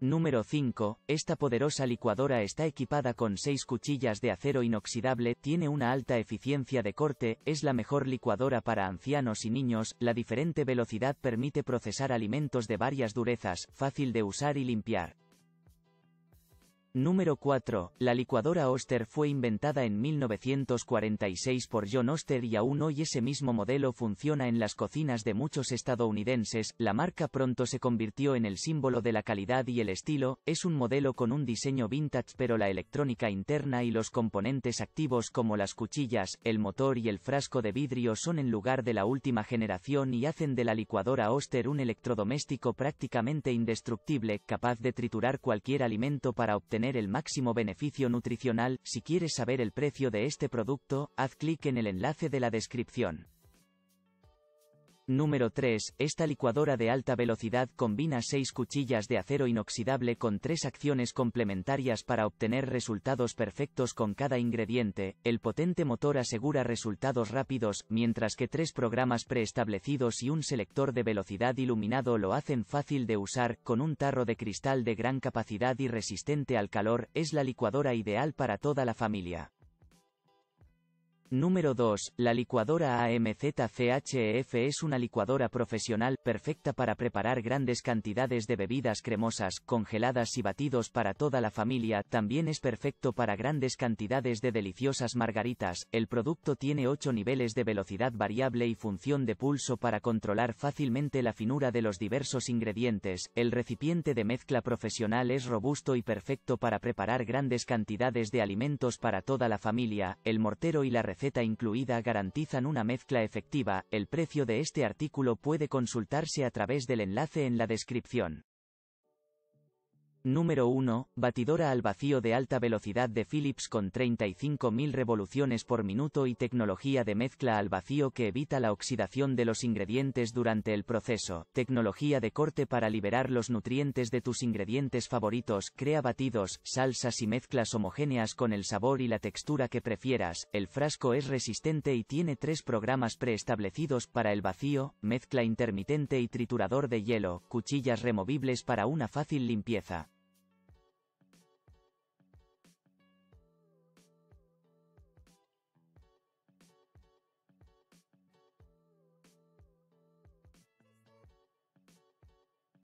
Número 5. Esta poderosa licuadora está equipada con 6 cuchillas de acero inoxidable, tiene una alta eficiencia de corte, es la mejor licuadora para ancianos y niños, la diferente velocidad permite procesar alimentos de varias durezas, fácil de usar y limpiar. Número 4. La licuadora Oster fue inventada en 1946 por John Oster y aún hoy ese mismo modelo funciona en las cocinas de muchos estadounidenses. La marca pronto se convirtió en el símbolo de la calidad y el estilo, es un modelo con un diseño vintage pero la electrónica interna y los componentes activos como las cuchillas, el motor y el frasco de vidrio son en lugar de la última generación y hacen de la licuadora Oster un electrodoméstico prácticamente indestructible, capaz de triturar cualquier alimento para obtener el máximo beneficio nutricional, si quieres saber el precio de este producto, haz clic en el enlace de la descripción. Número 3. Esta licuadora de alta velocidad combina 6 cuchillas de acero inoxidable con 3 acciones complementarias para obtener resultados perfectos con cada ingrediente. El potente motor asegura resultados rápidos, mientras que 3 programas preestablecidos y un selector de velocidad iluminado lo hacen fácil de usar. Con un tarro de cristal de gran capacidad y resistente al calor, es la licuadora ideal para toda la familia. Número 2. La licuadora CHF es una licuadora profesional, perfecta para preparar grandes cantidades de bebidas cremosas, congeladas y batidos para toda la familia, también es perfecto para grandes cantidades de deliciosas margaritas, el producto tiene 8 niveles de velocidad variable y función de pulso para controlar fácilmente la finura de los diversos ingredientes, el recipiente de mezcla profesional es robusto y perfecto para preparar grandes cantidades de alimentos para toda la familia, el mortero y la receta incluida garantizan una mezcla efectiva, el precio de este artículo puede consultarse a través del enlace en la descripción. Número 1. Batidora al vacío de alta velocidad de Philips con 35.000 revoluciones por minuto y tecnología de mezcla al vacío que evita la oxidación de los ingredientes durante el proceso. Tecnología de corte para liberar los nutrientes de tus ingredientes favoritos. Crea batidos, salsas y mezclas homogéneas con el sabor y la textura que prefieras. El frasco es resistente y tiene tres programas preestablecidos para el vacío, mezcla intermitente y triturador de hielo, cuchillas removibles para una fácil limpieza.